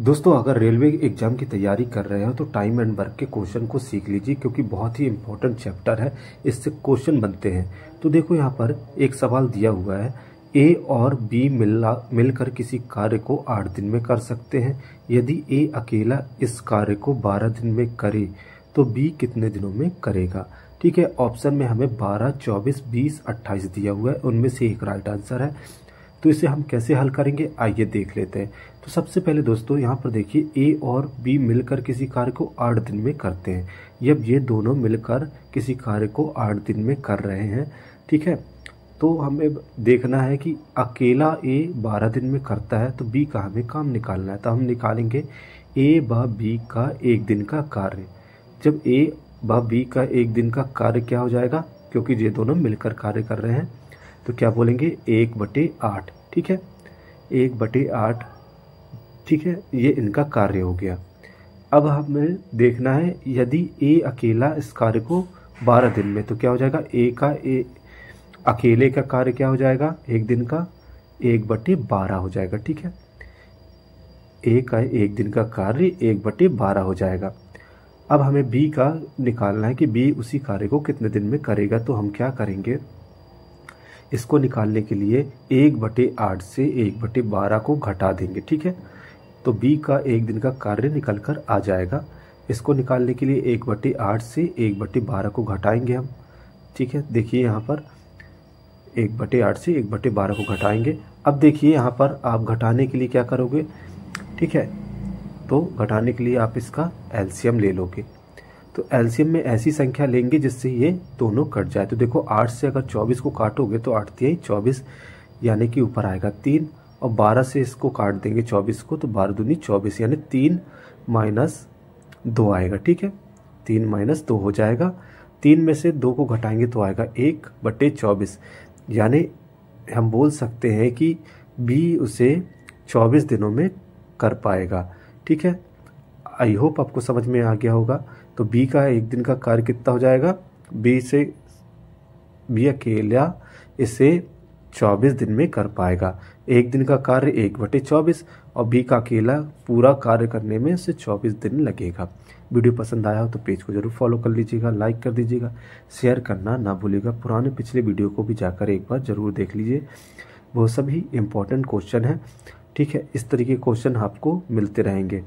दोस्तों अगर railway exam की तैयारी कर रहे हो तो टाइम एंड वर्क के क्वेश्चन को सीख लीजिए क्योंकि बहुत ही इम्पोर्टेंट चैप्टर है इससे क्वेश्चन बनते हैं तो देखो यहाँ पर एक सवाल दिया हुआ है ए और बी मिलना मिलकर किसी कार्य को आठ दिन में कर सकते हैं यदि ए अकेला इस कार्य को बारह दिन में करे तो बी कितने दिनों में करेगा ठीक है ऑप्शन में हमें बारह चौबीस बीस अट्ठाईस दिया हुआ है उनमें से एक राइट आंसर है तो इसे हम कैसे हल करेंगे आइए देख लेते हैं तो सबसे पहले दोस्तों यहाँ पर देखिए ए और बी मिलकर किसी कार्य को आठ दिन में करते हैं जब ये दोनों मिलकर किसी कार्य को आठ दिन में कर रहे हैं ठीक है तो हमें देखना है कि अकेला ए बारह दिन में करता है तो बी का हमें काम निकालना है तो हम निकालेंगे ए व बी का एक दिन का कार्य जब ए व बी का एक दिन का कार्य क्या हो जाएगा क्योंकि ये दोनों मिलकर कार्य कर रहे हैं तो क्या बोलेंगे एक बटे आठ ठीक है एक बटे आठ ठीक है ये इनका कार्य हो गया अब हमें देखना है यदि ए अकेला इस कार्य को बारह दिन में तो क्या हो जाएगा ए का ए अकेले का कार्य क्या हो जाएगा एक दिन का एक बटे बारह हो जाएगा ठीक है ए का एक दिन का कार्य एक बटे बारह हो जाएगा अब हमें बी का निकालना है कि बी उसी कार्य को कितने दिन में करेगा तो हम क्या करेंगे इसको निकालने के लिए एक बटे आठ से एक बटे बारह को घटा देंगे ठीक है तो बी का एक दिन का कार्य निकल कर आ जाएगा इसको निकालने के लिए एक बटे आठ से एक बटे बारह को घटाएंगे हम ठीक है देखिए यहाँ पर एक बटे आठ से एक बटे बारह को घटाएंगे अब देखिए यहाँ पर आप घटाने के लिए क्या करोगे ठीक है तो घटाने के लिए आप इसका एल्शियम ले लोगे तो एल्सियम में ऐसी संख्या लेंगे जिससे ये दोनों कट जाए तो देखो आठ से अगर चौबीस को काटोगे तो आठ तिहाई चौबीस यानी कि ऊपर आएगा तीन और बारह से इसको काट देंगे चौबीस को तो बारह दूनी चौबीस यानी तीन माइनस दो आएगा ठीक है तीन माइनस दो हो जाएगा तीन में से दो को घटाएंगे तो आएगा एक बटे चौबीस यानी हम बोल सकते हैं कि बी उसे चौबीस दिनों में कर पाएगा ठीक है आई होप आपको समझ में आ गया होगा तो बी का एक दिन का कार्य कितना हो जाएगा बी से बी अकेला इसे चौबीस दिन में कर पाएगा एक दिन का कार्य एक बटे चौबीस और बी का अकेला पूरा कार्य करने में उसे चौबीस दिन लगेगा वीडियो पसंद आया हो तो पेज को जरूर फॉलो कर लीजिएगा लाइक कर दीजिएगा शेयर करना ना भूलिएगा पुराने पिछले वीडियो को भी जाकर एक बार ज़रूर देख लीजिए वो सभी इम्पोर्टेंट क्वेश्चन हैं ठीक है इस तरीके क्वेश्चन आपको मिलते रहेंगे